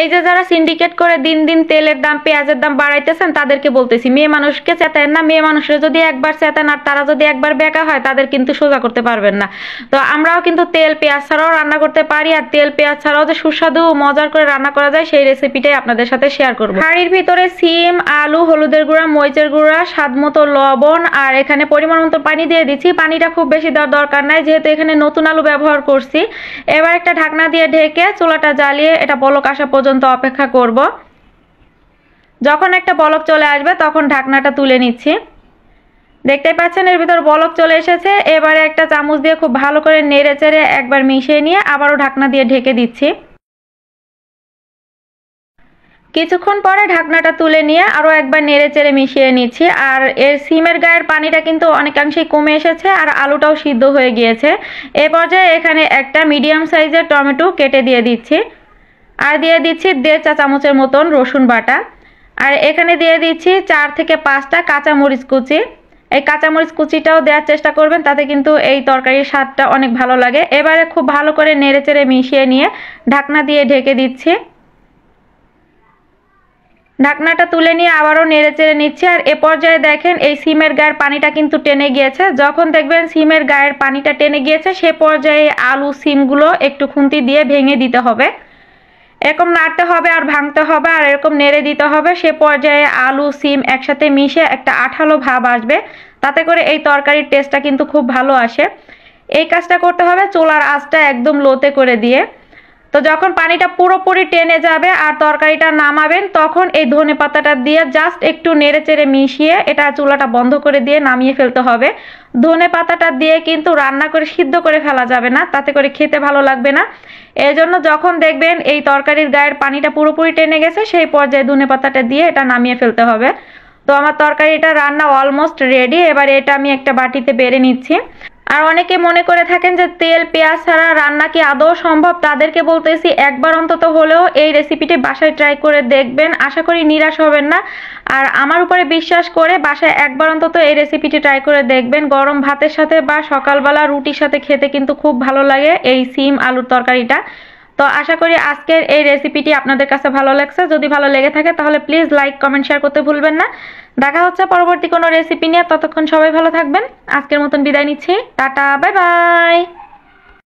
এই যে যারা সিন্ডিকেট করে দিন দিন তেলের দাম পেঁয়াজের দাম বাড়াইতেছেন তাদেরকে বলতেছি মেয়ে মানুষকে চেতায় না মেয়ে মানুষের যদি একবার চেতান আর তারা যদি একবার বেকা হয় তাদের কিন্তু সোজা করতে পারবেন না তো আমরাও কিন্তু তেল পেঁয়াজ ছাড়াও রান্না করতে পারি আর তেল পেঁয়াজ ছাড়াও যে সুস্বাদু মজার করে রান্না করা যায় সেই রেসিপিটাই আপনাদের সাথে শেয়ার করবো হাড়ির ভিতরে সিম আলু হলুদের গুঁড়া মরিচের গুঁড়া স্বাদ মতো লবণ আর এখানে পরিমাণ মতো পানি দিয়ে দিচ্ছি পানিটা খুব বেশি দেওয়ার দরকার নাই যেহেতু এখানে নতুন আলু ব্যবহার করছি এবার একটা ঢাকনা দিয়ে ঢেকে চুলাটা জ্বালিয়ে এটা পলক আসা পর্যন্ত পর্যন্ত অপেক্ষা করব যখন একটা বলক চলে আসবে তখন ঢাকনাটা তুলে নিচ্ছি দেখতে পাচ্ছেন এর ভিতর বলক চলে এসেছে এবারে একটা চামচ দিয়ে খুব ভালো করে নেড়ে চেড়ে একবার মিশিয়ে নিয়ে আবারও ঢাকনা দিয়ে ঢেকে দিচ্ছি কিছুক্ষণ পরে ঢাকনাটা তুলে নিয়ে আরও একবার নেড়ে চেড়ে মিশিয়ে নিচ্ছি আর এর সিমের গায়ের পানিটা কিন্তু অনেকাংশেই কমে এসেছে আর আলুটাও সিদ্ধ হয়ে গিয়েছে এ পর্যায়ে এখানে একটা মিডিয়াম সাইজের টমেটো কেটে দিয়ে দিচ্ছি আর দিয়ে দিচ্ছি দেড় চা চামচের মতন রসুন বাটা আর এখানে দিয়ে দিচ্ছি চার থেকে পাঁচটা কাঁচামরিচ কুচি এই কাঁচামরিচ কুচিটাও দেওয়ার চেষ্টা করবেন তাতে কিন্তু এই তরকারির স্বাদটা অনেক ভালো লাগে এবারে খুব ভালো করে নেড়েচেড়ে মিশিয়ে নিয়ে ঢাকনা দিয়ে ঢেকে দিচ্ছি ঢাকনাটা তুলে নিয়ে আবারও নেড়ে চেড়ে নিচ্ছি আর এ পর্যায়ে দেখেন এই সিমের গায়ের পানিটা কিন্তু টেনে গিয়েছে যখন দেখবেন সিমের গায়ের পানিটা টেনে গিয়েছে সে পর্যায়ে আলু সিমগুলো একটু খুন্তি দিয়ে ভেঙে দিতে হবে এরকম নাড়তে হবে আর ভাঙতে হবে আর এরকম নেড়ে দিতে হবে সে পর্যায়ে আলু সিম একসাথে মিশে একটা আঠালো ভাব আসবে তাতে করে এই তরকারির টেস্টটা কিন্তু খুব ভালো আসে এই কাজটা করতে হবে চোলার আঁচটা একদম লোতে করে দিয়ে তো যখন পানিটা পুরোপুরি টেনে যাবে আর তরকারিটা নামাবেন তখন এই ধনে পাতাটা দিয়ে জাস্ট একটু নেড়ে চেড়ে মিশিয়ে এটা চুলাটা বন্ধ করে দিয়ে নামিয়ে ফেলতে হবে ধনে পাতাটা দিয়ে কিন্তু রান্না করে সিদ্ধ করে ফেলা যাবে না তাতে করে খেতে ভালো লাগবে না এই জন্য যখন দেখবেন এই তরকারির গায়ের পানিটা পুরোপুরি টেনে গেছে সেই পর্যায়ে ধনে পাতাটা দিয়ে এটা নামিয়ে ফেলতে হবে তো আমার তরকারিটা রান্না অলমোস্ট রেডি এবার এটা আমি একটা বাটিতে বেড়ে নিচ্ছি আর অনেকে মনে করে থাকেন যে তেল পেঁয়াজ ছাড়া রান্না কি আদৌ সম্ভব তাদেরকে বলতেছি একবার অন্তত হলেও এই রেসিপিটি বাসায় ট্রাই করে দেখবেন আশা করি নিরাশ হবেন না আর আমার উপরে বিশ্বাস করে বাসায় একবার অন্তত এই রেসিপিটি ট্রাই করে দেখবেন গরম ভাতের সাথে বা সকালবেলা রুটির সাথে খেতে কিন্তু খুব ভালো লাগে এই সিম আলুর তরকারিটা তো আশা করি আজকের এই রেসিপিটি আপনাদের কাছে ভালো লাগছে যদি ভালো লেগে থাকে তাহলে প্লিজ লাইক কমেন্ট শেয়ার করতে ভুলবেন না দেখা হচ্ছে পরবর্তী কোনো রেসিপি নিয়ে ততক্ষণ সবাই ভালো থাকবেন আজকের মতন বিদায় নিচ্ছি টাটা বাই বাই